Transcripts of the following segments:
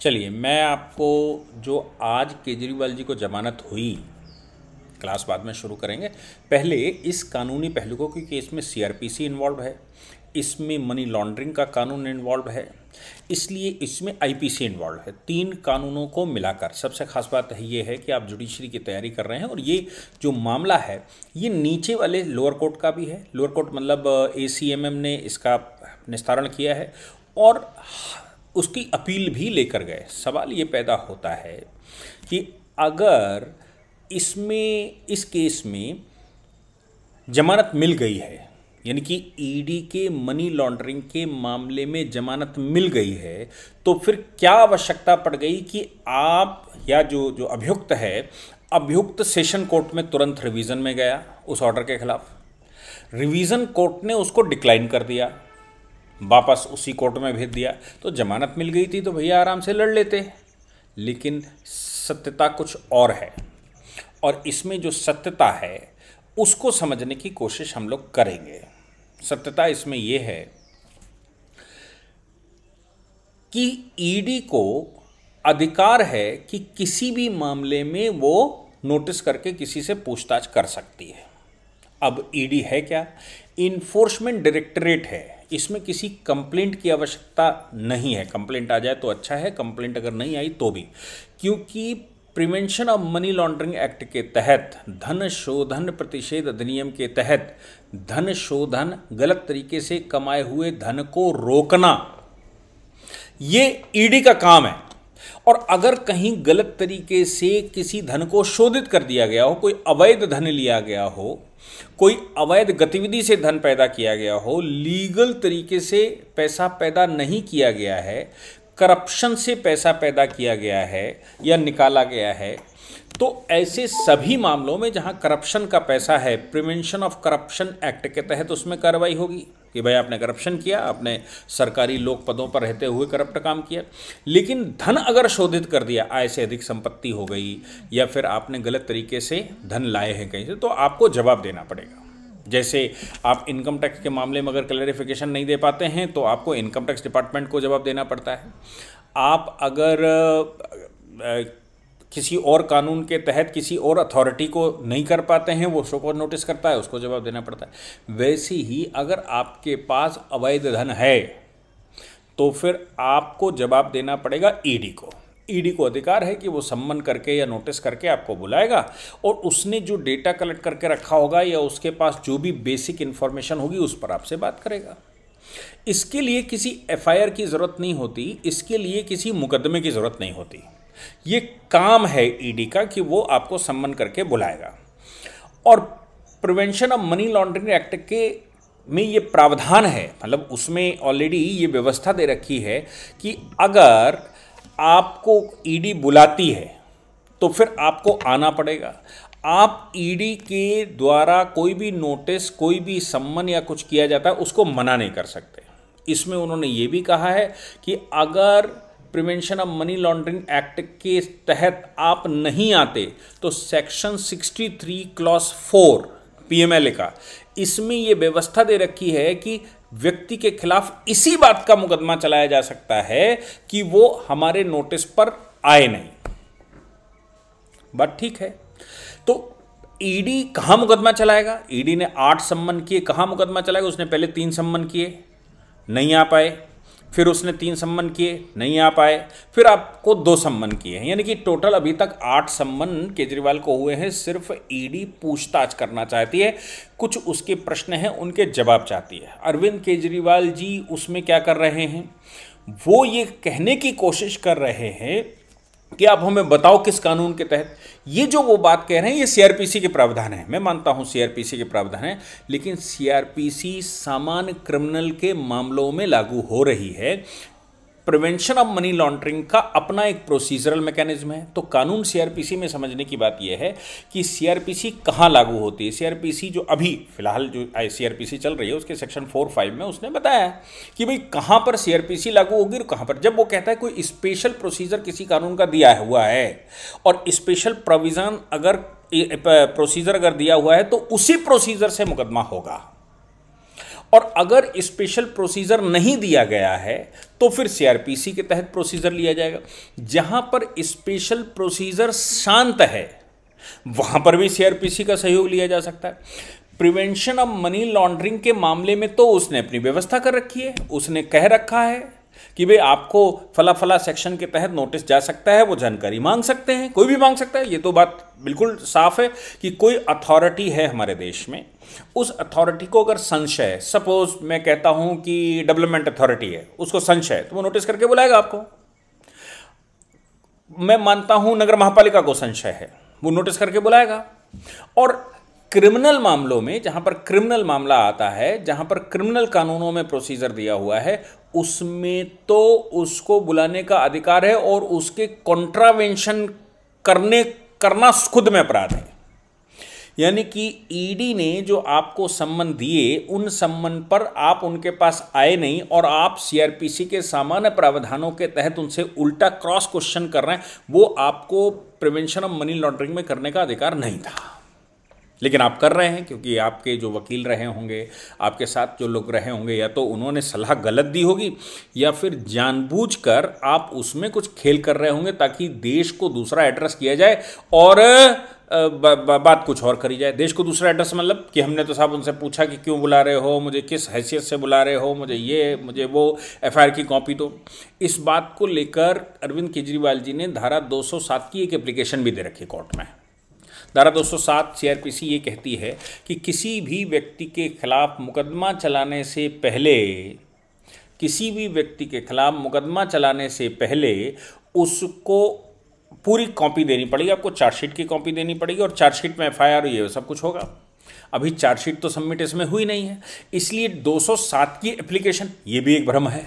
चलिए मैं आपको जो आज केजरीवाल जी को जमानत हुई क्लास बाद में शुरू करेंगे पहले इस कानूनी पहलू को क्योंकि इसमें सीआरपीसी इन्वॉल्व है इसमें मनी लॉन्ड्रिंग का कानून इन्वॉल्व है इसलिए इसमें आईपीसी इन्वॉल्व है तीन कानूनों को मिलाकर सबसे खास बात ये है कि आप जुडिशरी की तैयारी कर रहे हैं और ये जो मामला है ये नीचे वाले लोअर कोर्ट का भी है लोअर कोर्ट मतलब ए ने इसका निस्तारण किया है और उसकी अपील भी लेकर गए सवाल ये पैदा होता है कि अगर इसमें इस केस में जमानत मिल गई है यानी कि ईडी e के मनी लॉन्ड्रिंग के मामले में जमानत मिल गई है तो फिर क्या आवश्यकता पड़ गई कि आप या जो जो अभियुक्त है अभियुक्त सेशन कोर्ट में तुरंत रिवीजन में गया उस ऑर्डर के खिलाफ रिवीजन कोर्ट ने उसको डिक्लाइन कर दिया वापस उसी कोर्ट में भेज दिया तो जमानत मिल गई थी तो भैया आराम से लड़ लेते लेकिन सत्यता कुछ और है और इसमें जो सत्यता है उसको समझने की कोशिश हम लोग करेंगे सत्यता इसमें यह है कि ईडी e को अधिकार है कि किसी भी मामले में वो नोटिस करके किसी से पूछताछ कर सकती है अब ईडी e है क्या इन्फोर्समेंट डायरेक्टरेट है इसमें किसी कंप्लेंट की आवश्यकता नहीं है कंप्लेंट आ जाए तो अच्छा है कंप्लेंट अगर नहीं आई तो भी क्योंकि prevention of money laundering act के तहत धन शोधन प्रतिषेध अधिनियम के तहत धन शोधन गलत तरीके से कमाए हुए धन को रोकना ये ईडी का काम है और अगर कहीं गलत तरीके से किसी धन को शोधित कर दिया गया हो कोई अवैध धन लिया गया हो कोई अवैध गतिविधि से धन पैदा किया गया हो लीगल तरीके से पैसा पैदा नहीं किया गया है करप्शन से पैसा पैदा किया गया है या निकाला गया है तो ऐसे सभी मामलों में जहां करप्शन का पैसा है प्रिवेंशन ऑफ करप्शन एक्ट के तहत उसमें कार्रवाई होगी कि भाई आपने करप्शन किया आपने सरकारी लोक पदों पर रहते हुए करप्ट काम किया लेकिन धन अगर शोधित कर दिया आय से अधिक संपत्ति हो गई या फिर आपने गलत तरीके से धन लाए हैं कहीं से तो आपको जवाब देना पड़ेगा जैसे आप इनकम टैक्स के मामले में अगर क्लैरिफिकेशन नहीं दे पाते हैं तो आपको इनकम टैक्स डिपार्टमेंट को जवाब देना पड़ता है आप अगर किसी और कानून के तहत किसी और अथॉरिटी को नहीं कर पाते हैं वो शो नोटिस करता है उसको जवाब देना पड़ता है वैसे ही अगर आपके पास अवैध धन है तो फिर आपको जवाब देना पड़ेगा ईडी e को ईडी e को अधिकार है कि वो सम्मन करके या नोटिस करके आपको बुलाएगा और उसने जो डेटा कलेक्ट करके रखा होगा या उसके पास जो भी बेसिक इन्फॉर्मेशन होगी उस पर आपसे बात करेगा इसके लिए किसी एफआईआर की ज़रूरत नहीं होती इसके लिए किसी मुकदमे की ज़रूरत नहीं होती ये काम है ईडी e का कि वो आपको सम्मन करके बुलाएगा और prevention of money laundering act के में ये प्रावधान है मतलब उसमें ऑलरेडी ये व्यवस्था दे रखी है कि अगर आपको ईडी e बुलाती है तो फिर आपको आना पड़ेगा आप ईडी e के द्वारा कोई भी नोटिस कोई भी सम्मन या कुछ किया जाता है उसको मना नहीं कर सकते इसमें उन्होंने ये भी कहा है कि अगर prevention of money laundering act के तहत आप नहीं आते तो सेक्शन 63 क्लॉस फोर पीएमएलए का इसमें यह व्यवस्था दे रखी है कि व्यक्ति के खिलाफ इसी बात का मुकदमा चलाया जा सकता है कि वो हमारे नोटिस पर आए नहीं बात ठीक है तो ईडी e कहां मुकदमा चलाएगा ईडी e ने आठ सम्मन किए कहां मुकदमा चलाएगा उसने पहले तीन सम्मन किए नहीं आ पाए फिर उसने तीन सम्मन किए नहीं आ पाए फिर आपको दो सम्मन किए हैं यानी कि टोटल अभी तक आठ सम्मन केजरीवाल को हुए हैं सिर्फ ईडी e पूछताछ करना चाहती है कुछ उसके प्रश्न हैं उनके जवाब चाहती है अरविंद केजरीवाल जी उसमें क्या कर रहे हैं वो ये कहने की कोशिश कर रहे हैं कि आप हमें बताओ किस कानून के तहत ये जो वो बात कह रहे हैं ये सीआरपीसी के प्रावधान है मैं मानता हूं सीआरपीसी के प्रावधान है लेकिन सीआरपीसी सामान्य क्रिमिनल के मामलों में लागू हो रही है प्रिवेंशन ऑफ मनी लॉन्ड्रिंग का अपना एक प्रोसीजरल मैकेनिज्म है तो कानून सीआरपीसी में समझने की बात यह है कि सीआरपीसी कहाँ लागू होती है सीआरपीसी जो अभी फिलहाल जो सीआरपीसी चल रही है उसके सेक्शन फोर फाइव में उसने बताया कि भाई कहाँ पर सीआरपीसी लागू होगी और कहाँ पर जब वो कहता है कोई स्पेशल प्रोसीजर किसी कानून का दिया हुआ है और स्पेशल प्रोविज़न अगर प्रोसीजर अगर दिया हुआ है तो उसी प्रोसीजर से मुकदमा होगा और अगर स्पेशल प्रोसीजर नहीं दिया गया है तो फिर सीआरपीसी के तहत प्रोसीजर लिया जाएगा जहां पर स्पेशल प्रोसीजर शांत है वहां पर भी सीआरपीसी का सहयोग लिया जा सकता है प्रिवेंशन ऑफ मनी लॉन्ड्रिंग के मामले में तो उसने अपनी व्यवस्था कर रखी है उसने कह रखा है कि भाई आपको फला फला सेक्शन के तहत नोटिस जा सकता है वो जानकारी मांग सकते हैं कोई भी मांग सकता है ये तो बात बिल्कुल साफ है कि कोई अथॉरिटी है हमारे देश में उस अथॉरिटी को अगर संशय सपोज मैं कहता हूं कि डेवलपमेंट अथॉरिटी है उसको संशय तो वो नोटिस करके बुलाएगा आपको मैं मानता हूं नगर महापालिका को संशय है वो नोटिस करके बुलाएगा और क्रिमिनल मामलों में जहां पर क्रिमिनल मामला आता है जहां पर क्रिमिनल कानूनों में प्रोसीजर दिया हुआ है उसमें तो उसको बुलाने का अधिकार है और उसके कॉन्ट्रावेंशन करने करना खुद में अपराध है यानी कि ईडी e ने जो आपको सम्मन दिए उन सम्मन पर आप उनके पास आए नहीं और आप सीआरपीसी के सामान्य प्रावधानों के तहत उनसे उल्टा क्रॉस क्वेश्चन कर रहे हैं वो आपको प्रिवेंशन ऑफ मनी लॉन्ड्रिंग में करने का अधिकार नहीं था लेकिन आप कर रहे हैं क्योंकि आपके जो वकील रहे होंगे आपके साथ जो लोग रहे होंगे या तो उन्होंने सलाह गलत दी होगी या फिर जानबूझकर आप उसमें कुछ खेल कर रहे होंगे ताकि देश को दूसरा एड्रेस किया जाए और बा, बात कुछ और करी जाए देश को दूसरा एड्रेस मतलब कि हमने तो साहब उनसे पूछा कि क्यों बुला रहे हो मुझे किस हैसियत से बुला रहे हो मुझे ये मुझे वो एफ की कॉपी दो तो। इस बात को लेकर अरविंद केजरीवाल जी ने धारा 207 की एक एप्लीकेशन भी दे रखी कोर्ट में धारा दो सीआरपीसी ये कहती है कि किसी भी व्यक्ति के खिलाफ मुकदमा चलाने से पहले किसी भी व्यक्ति के खिलाफ मुकदमा चलाने से पहले उसको पूरी कॉपी देनी पड़ेगी आपको चार्जशीट की कॉपी देनी पड़ेगी और चार्जशीट में एफ आई आर ये सब कुछ होगा अभी चार्जशीट तो सबमिट इसमें हुई नहीं है इसलिए 207 की एप्लीकेशन ये भी एक भ्रम है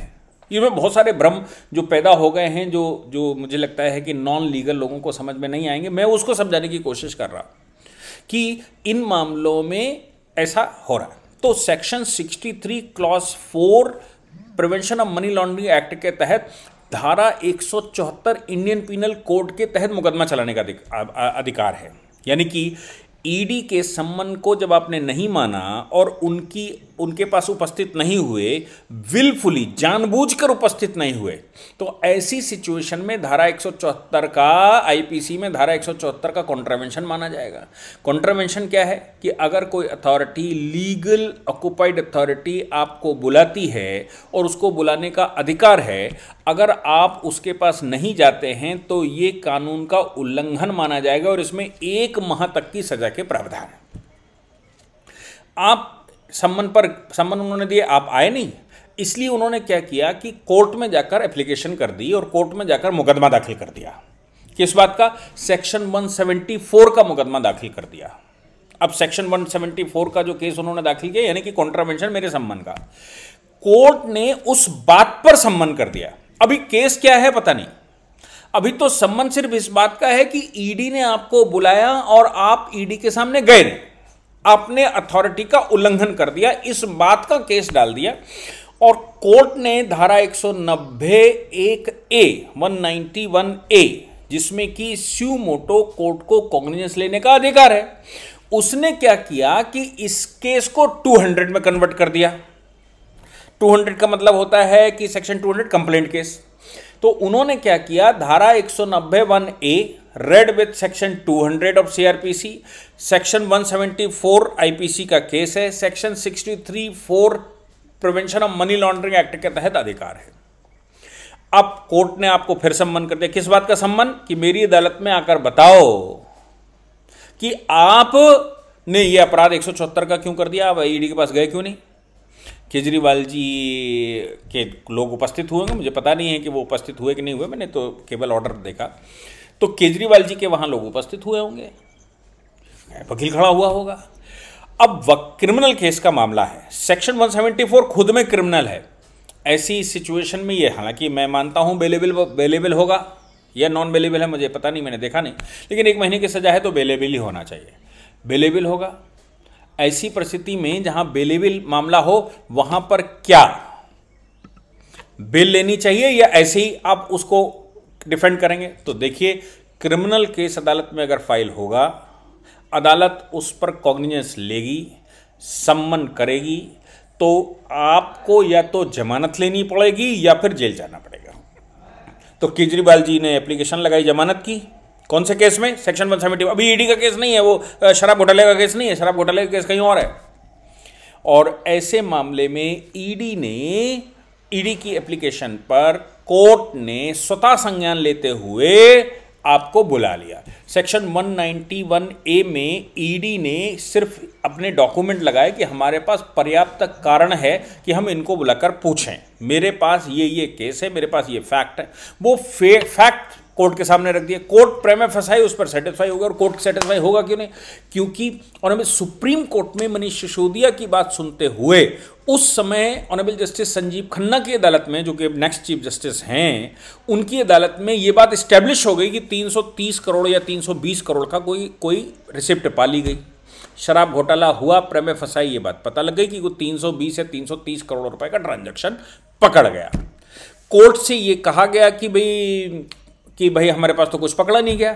इसमें बहुत सारे भ्रम जो पैदा हो गए हैं जो जो मुझे लगता है कि नॉन लीगल लोगों को समझ में नहीं आएंगे मैं उसको समझाने की कोशिश कर रहा हूँ कि इन मामलों में ऐसा हो रहा है तो section 63 clause four prevention of money laundering act के तहत धारा एक इंडियन पिनल कोड के तहत मुकदमा चलाने का अधिकार है यानी कि ईडी के सम्मन को जब आपने नहीं माना और उनकी उनके पास उपस्थित नहीं हुए विलफुली जानबूझकर उपस्थित नहीं हुए तो ऐसी सिचुएशन में धारा 174 का आईपीसी में धारा 174 का कॉन्ट्रावेंशन माना जाएगा कॉन्ट्रावेंशन क्या है कि अगर कोई अथॉरिटी लीगल ऑक्युपाइड अथॉरिटी आपको बुलाती है और उसको बुलाने का अधिकार है अगर आप उसके पास नहीं जाते हैं तो ये कानून का उल्लंघन माना जाएगा और इसमें एक माह तक की सजा के प्रावधान आप सम्मन पर सम्मन उन्होंने दिए आप आए नहीं इसलिए उन्होंने क्या किया कि कोर्ट में जाकर एप्लीकेशन कर दी और कोर्ट में जाकर मुकदमा दाखिल कर दिया किस बात का सेक्शन 174 का मुकदमा दाखिल कर दिया अब सेक्शन 174 का जो केस उन्होंने दाखिल किया यानी कि कॉन्ट्रावेंशन मेरे सम्मन का कोर्ट ने उस बात पर सम्मन कर दिया अभी केस क्या है पता नहीं अभी तो संबंध सिर्फ इस बात का है कि ईडी e ने आपको बुलाया और आप ईडी e के सामने गए आपने अथॉरिटी का उल्लंघन कर दिया इस बात का केस डाल दिया और कोर्ट ने धारा एक सौ नब्बे एक ए वन वन ए जिसमें कि स्यू मोटो कोर्ट को कॉग्निजेंस लेने का अधिकार है उसने क्या किया कि इस केस को 200 में कन्वर्ट कर दिया 200 का मतलब होता है कि सेक्शन 200 कंप्लेंट केस तो उन्होंने क्या किया धारा नब्बे one A read with section 200 of CrPC section 174 IPC का केस है section three four prevention of money laundering act के तहत अधिकार है अब कोर्ट ने आपको फिर सम्मान कर दिया किस बात का सम्मान कि मेरी अदालत में आकर बताओ कि आप ने यह अपराध एक का क्यों कर दिया आप ईडी e के पास गए क्यों नहीं केजरीवाल जी के लोग उपस्थित हुए होंगे मुझे पता नहीं है कि वो उपस्थित हुए कि नहीं हुए मैंने तो केवल ऑर्डर देखा तो केजरीवाल जी के वहाँ लोग उपस्थित हुए होंगे वकील खड़ा हुआ होगा अब क्रिमिनल केस का मामला है सेक्शन 174 खुद में क्रिमिनल है ऐसी सिचुएशन में ये हालांकि मैं मानता हूँ बेलेबल बेलेबल होगा या नॉन बेलेबल है मुझे पता नहीं मैंने देखा नहीं लेकिन एक महीने की सजा है तो बेलेबल ही होना चाहिए बेलेबल होगा ऐसी परिस्थिति में जहां बेलेबिल मामला हो वहां पर क्या बेल लेनी चाहिए या ऐसे ही आप उसको डिफेंड करेंगे तो देखिए क्रिमिनल केस अदालत में अगर फाइल होगा अदालत उस पर कॉग्निजेंस लेगी सम्मन करेगी तो आपको या तो जमानत लेनी पड़ेगी या फिर जेल जाना पड़ेगा तो केजरीवाल जी ने एप्लीकेशन लगाई जमानत की कौन से केस में सेक्शन वन सेवेंटी अभी ईडी e का केस नहीं है वो शराब घोटाले का केस नहीं है शराब घोटाले का केस कहीं और है और ऐसे मामले में ईडी e ने ईडी e की एप्लीकेशन पर कोर्ट ने स्वतः संज्ञान लेते हुए आपको बुला लिया सेक्शन 191 ए में ईडी ने सिर्फ अपने डॉक्यूमेंट लगाए कि हमारे पास पर्याप्त कारण है कि हम इनको बुलाकर पूछें मेरे पास ये ये केस है मेरे पास ये फैक्ट है वो फैक्ट कोर्ट के सामने रख दिया कोर्ट प्रेम फसाई उस पर सेटिस्फाई होगा और कोर्ट सेटिस्फाई होगा क्यों नहीं क्योंकि ऑनरेबल सुप्रीम कोर्ट में मनीष सिसोदिया की बात सुनते हुए उस समय ऑनरेबल जस्टिस संजीव खन्ना की अदालत में जो कि नेक्स्ट चीफ जस्टिस हैं उनकी अदालत में ये बात स्टैब्लिश हो गई कि 330 करोड़ या 320 करोड़ का कोई कोई रिसिप्ट पाली गई शराब घोटाला हुआ प्रेम फसाई ये बात पता लग गई कि वो 320 या 330 करोड़ रुपए का ट्रांजैक्शन पकड़ गया कोर्ट से ये कहा गया कि भाई कि भाई हमारे पास तो कुछ पकड़ा नहीं गया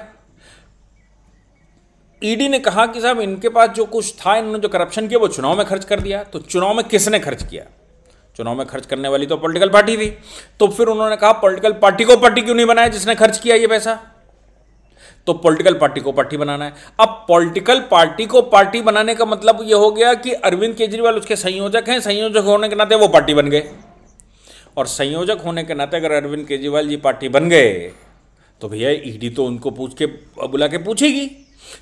ईडी e ने कहा कि साहब इनके पास जो कुछ था इन्होंने जो करप्शन किया वो चुनाव में खर्च कर दिया तो चुनाव में किसने खर्च किया चुनाव में खर्च करने वाली तो पॉलिटिकल पार्टी थी तो फिर उन्होंने कहा पॉलिटिकल पार्टी को पार्टी क्यों नहीं बनाया जिसने खर्च किया ये पैसा तो पॉलिटिकल पार्टी को पार्टी बनाना है अब पॉलिटिकल पार्टी को पार्टी बनाने का मतलब यह हो गया कि अरविंद केजरीवाल उसके संयोजक हैं संयोजक होने के नाते वो पार्टी बन गए और संयोजक होने के नाते अगर अरविंद केजरीवाल जी पार्टी बन गए तो भैया ईडी e तो उनको पूछ के बुला के पूछेगी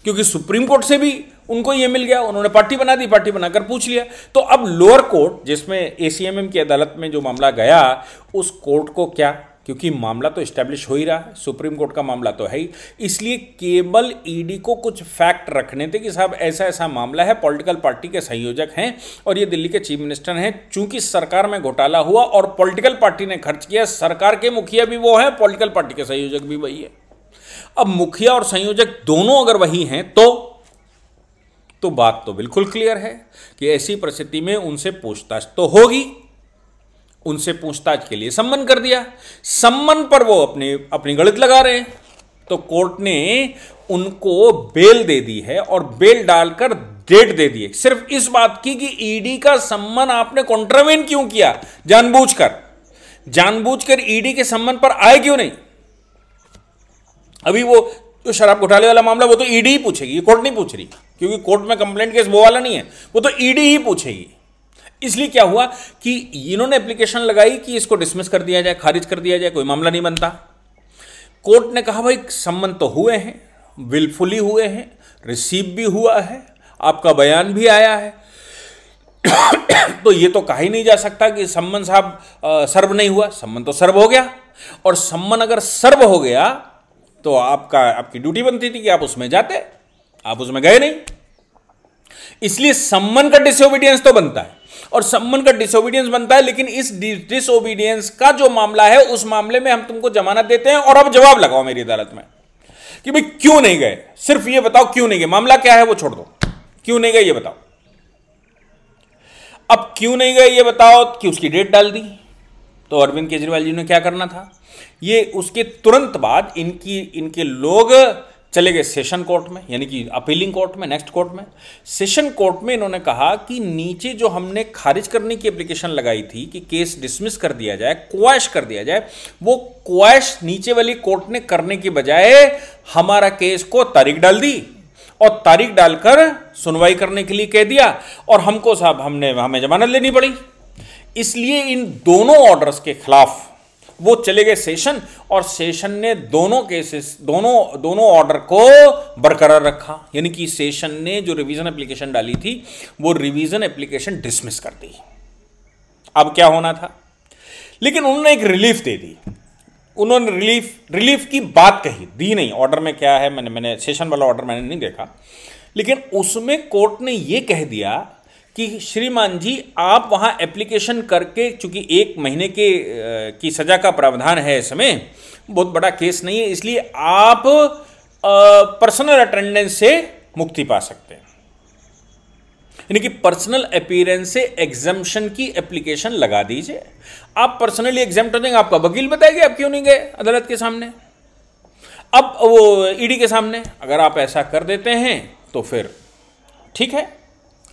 क्योंकि सुप्रीम कोर्ट से भी उनको ये मिल गया उन्होंने पार्टी बना दी पार्टी बनाकर पूछ लिया तो अब लोअर कोर्ट जिसमें एसीएमएम की अदालत में जो मामला गया उस कोर्ट को क्या क्योंकि मामला तो इस्टेब्लिश हो ही रहा है सुप्रीम कोर्ट का मामला तो है ही इसलिए केवल ईडी e को कुछ फैक्ट रखने थे कि साहब ऐसा ऐसा मामला है पॉलिटिकल पार्टी के संयोजक हैं और ये दिल्ली के चीफ मिनिस्टर हैं चूंकि सरकार में घोटाला हुआ और पॉलिटिकल पार्टी ने खर्च किया सरकार के मुखिया भी वो हैं पॉलिटिकल पार्टी के संयोजक भी वही है अब मुखिया और संयोजक दोनों अगर वही हैं तो तो बात तो बिल्कुल क्लियर है कि ऐसी परिस्थिति में उनसे पूछताछ तो होगी उनसे पूछताछ के लिए सम्मन कर दिया सम्मन पर वो अपने अपनी गलत लगा रहे हैं तो कोर्ट ने उनको बेल दे दी है और बेल डालकर डेट दे दिए सिर्फ इस बात की कि ईडी e का सम्मन आपने कॉन्ट्रावेन क्यों किया जानबूझकर जानबूझकर ईडी e के सम्मन पर आए क्यों नहीं अभी वो जो तो शराब घोटाले वाला मामला वो तो ईडी e ही पूछेगी कोर्ट नहीं पूछ रही क्योंकि कोर्ट में कंप्लेंट केस वो वाला नहीं है वो तो ईडी ही पूछेगी इसलिए क्या हुआ कि इन्होंने एप्लीकेशन लगाई कि इसको डिसमिस कर दिया जाए खारिज कर दिया जाए कोई मामला नहीं बनता कोर्ट ने कहा भाई सम्मन तो हुए हैं विलफुली हुए हैं रिसीव भी हुआ है आपका बयान भी आया है तो ये तो कहा ही नहीं जा सकता कि सम्मन साहब सर्व नहीं हुआ सम्मन तो सर्व हो गया और सम्मन अगर सर्व हो गया तो आपका आपकी ड्यूटी बनती थी कि आप उसमें जाते आप उसमें गए नहीं इसलिए सम्मन का डिसोबिडियंस तो बनता है और सम्मन का डिसोबीडियंस बनता है लेकिन इस डिसोबीडियंस का जो मामला है उस मामले में हम तुमको जमानत देते हैं और अब जवाब लगाओ मेरी अदालत में कि भाई क्यों नहीं गए सिर्फ ये बताओ क्यों नहीं गए मामला क्या है वो छोड़ दो क्यों नहीं गए ये बताओ अब क्यों नहीं गए ये बताओ कि उसकी डेट डाल दी तो अरविंद केजरीवाल जी ने क्या करना था ये उसके तुरंत बाद इनकी इनके लोग चले गए सेशन कोर्ट में यानी कि अपीलिंग कोर्ट में नेक्स्ट कोर्ट में सेशन कोर्ट में इन्होंने कहा कि नीचे जो हमने खारिज करने की एप्लीकेशन लगाई थी कि केस डिसमिस कर दिया जाए क्वैश कर दिया जाए वो क्वैश नीचे वाली कोर्ट ने करने की बजाय हमारा केस को तारीख डाल दी और तारीख डालकर सुनवाई करने के लिए कह दिया और हमको साहब हमने हमें जमानत लेनी पड़ी इसलिए इन दोनों ऑर्डर्स के खिलाफ वो चले गए सेशन और सेशन ने दोनों केसेस दोनों दोनों ऑर्डर को बरकरार रखा यानी कि सेशन ने जो रिवीजन एप्लीकेशन डाली थी वो रिवीजन एप्लीकेशन डिसमिस कर दी अब क्या होना था लेकिन उन्होंने एक रिलीफ दे दी उन्होंने रिलीफ रिलीफ की बात कही दी नहीं ऑर्डर में क्या है मैंने मैंने सेशन वाला ऑर्डर मैंने नहीं देखा लेकिन उसमें कोर्ट ने यह कह दिया कि श्रीमान जी आप वहाँ एप्लीकेशन करके चूंकि एक महीने के की सज़ा का प्रावधान है इस समय बहुत बड़ा केस नहीं है इसलिए आप पर्सनल अटेंडेंस से मुक्ति पा सकते हैं यानी कि पर्सनल अपीयरेंस से एग्जामेशन की एप्लीकेशन लगा दीजिए आप पर्सनली एग्जाम हो जाएंगे आपका वकील बताएगी आप क्यों नहीं गए अदालत के सामने अब वो ईडी e के सामने अगर आप ऐसा कर देते हैं तो फिर ठीक है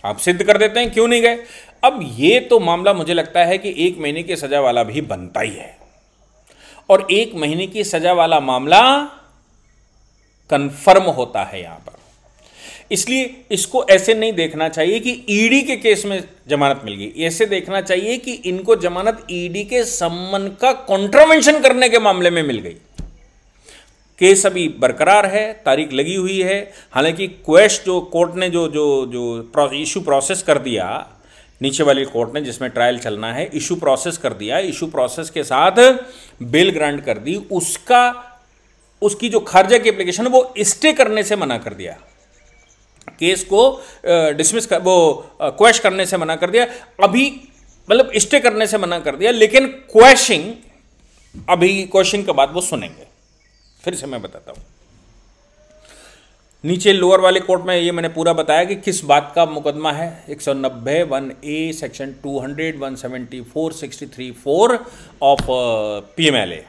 आप सिद्ध कर देते हैं क्यों नहीं गए अब ये तो मामला मुझे लगता है कि एक महीने की सजा वाला भी बनता ही है और एक महीने की सजा वाला मामला कंफर्म होता है यहां पर इसलिए इसको ऐसे नहीं देखना चाहिए कि ईडी e के केस में जमानत मिल गई ऐसे देखना चाहिए कि इनको जमानत ईडी e के सम्मन का कॉन्ट्रावेंशन करने के मामले में मिल गई केस अभी बरकरार है तारीख लगी हुई है हालांकि क्वेस्ट जो कोर्ट ने जो जो जो इशू प्रोसेस कर दिया नीचे वाली कोर्ट ने जिसमें ट्रायल चलना है इशू प्रोसेस कर दिया इशू प्रोसेस के साथ बेल ग्रांट कर दी उसका उसकी जो खर्जा की एप्लीकेशन वो स्टे करने से मना कर दिया केस को डिसमिस कर वो क्वेश करने से मना कर दिया अभी मतलब स्टे करने से मना कर दिया लेकिन क्वेशिंग अभी क्वेश्चन के बाद वो सुनेंगे फिर से मैं बताता हूँ नीचे लोअर वाले कोर्ट में ये मैंने पूरा बताया कि किस बात का मुकदमा है 190 one A section 200 174 63 four of PMLA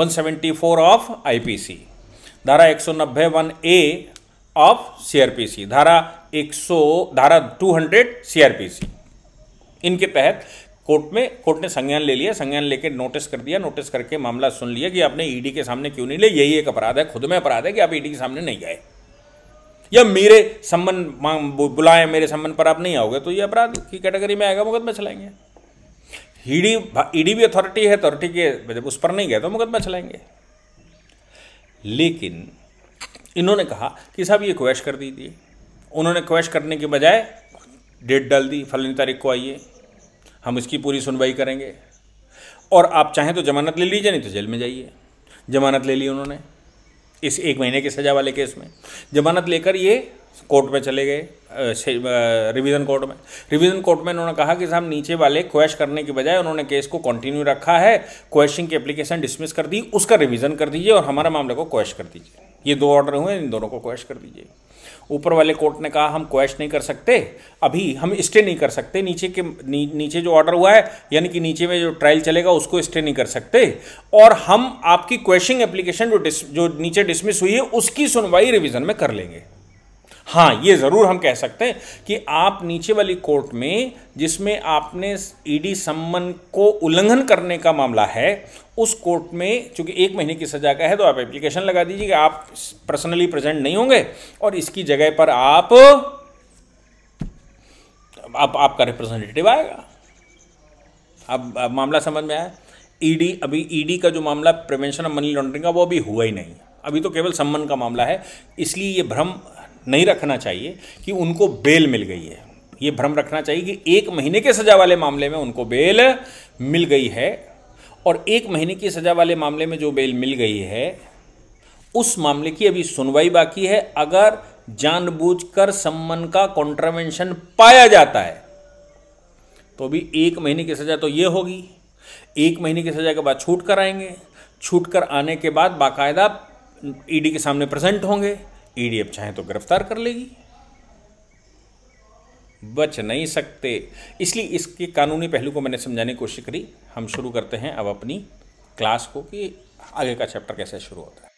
174 of IPC धारा 190 वन ए ऑफ सीआरपीसी धारा 100 धारा 200 सीआरपीसी इनके तहत कोर्ट में कोर्ट ने संज्ञान ले लिया संज्ञान लेके नोटिस कर दिया नोटिस करके मामला सुन लिया कि आपने ईडी e के सामने क्यों नहीं ले यही एक अपराध है खुद में अपराध है कि आप ईडी e के सामने नहीं गए या मेरे संबंध बुलाए मेरे संबंध पर आप नहीं आओगे तो ये अपराध की कैटेगरी में आएगा मुकदमा चलाएंगे ईडी e ईडी भी अथॉरिटी है अथॉरिटी के उस पर नहीं गए तो मुकदमा चलाएंगे लेकिन इन्होंने कहा कि साहब ये क्वेश कर दीजिए उन्होंने क्वेश करने के बजाय डेट डाल दी फलनी तारीख को आइए हम इसकी पूरी सुनवाई करेंगे और आप चाहें तो जमानत ले लीजिए नहीं तो जेल में जाइए जमानत ले ली उन्होंने इस एक महीने की सज़ा वाले केस में जमानत लेकर ये कोर्ट में चले गए रिवीजन कोर्ट में रिवीजन कोर्ट में उन्होंने कहा कि साहब नीचे वाले क्वेश करने के बजाय उन्होंने केस को कंटिन्यू रखा है क्वेश्चन की एप्लीकेशन डिसमिस कर दी उसका रिवीजन कर दीजिए और हमारा मामले को क्वेश कर दीजिए ये दो ऑर्डर हुए इन दोनों को क्वेश कर दीजिए ऊपर वाले कोर्ट ने कहा हम क्वेश्चन नहीं कर सकते अभी हम स्टे नहीं कर सकते नीचे के नी, नीचे जो ऑर्डर हुआ है यानी कि नीचे में जो ट्रायल चलेगा उसको स्टे नहीं कर सकते और हम आपकी क्वेश्चन एप्लीकेशन जो डिस, जो नीचे डिसमिस हुई है उसकी सुनवाई रिविजन में कर लेंगे हाँ ये ज़रूर हम कह सकते हैं कि आप नीचे वाली कोर्ट में जिसमें आपने ईडी सम्मन को उल्लंघन करने का मामला है उस कोर्ट में चूंकि एक महीने की सजा का है तो आप एप्लीकेशन लगा दीजिए कि आप पर्सनली प्रेजेंट नहीं होंगे और इसकी जगह पर आप आप आपका रिप्रेजेंटेटिव आएगा अब, अब मामला समझ में आया ईडी अभी ईडी का जो मामला प्रिवेंशन ऑफ मनी लॉन्ड्रिंग का वो अभी हुआ ही नहीं अभी तो केवल सम्मन का मामला है इसलिए ये भ्रम नहीं रखना चाहिए कि उनको बेल मिल गई है ये भ्रम रखना चाहिए कि एक महीने के सजा वाले मामले में उनको बेल मिल गई है और एक महीने की सजा वाले मामले में जो बेल मिल गई है उस मामले की अभी सुनवाई बाकी है अगर जानबूझकर सम्मन का कॉन्ट्रावेंशन पाया जाता है तो अभी एक महीने की सजा तो ये होगी एक महीने की सजा के बाद छूट कर आएंगे छूट कर आने के बाद बाकायदा ईडी के सामने प्रेजेंट होंगे ईडीएफ चाहे तो गिरफ्तार कर लेगी बच नहीं सकते इसलिए इसके कानूनी पहलू को मैंने समझाने की कोशिश करी हम शुरू करते हैं अब अपनी क्लास को कि आगे का चैप्टर कैसे शुरू होता है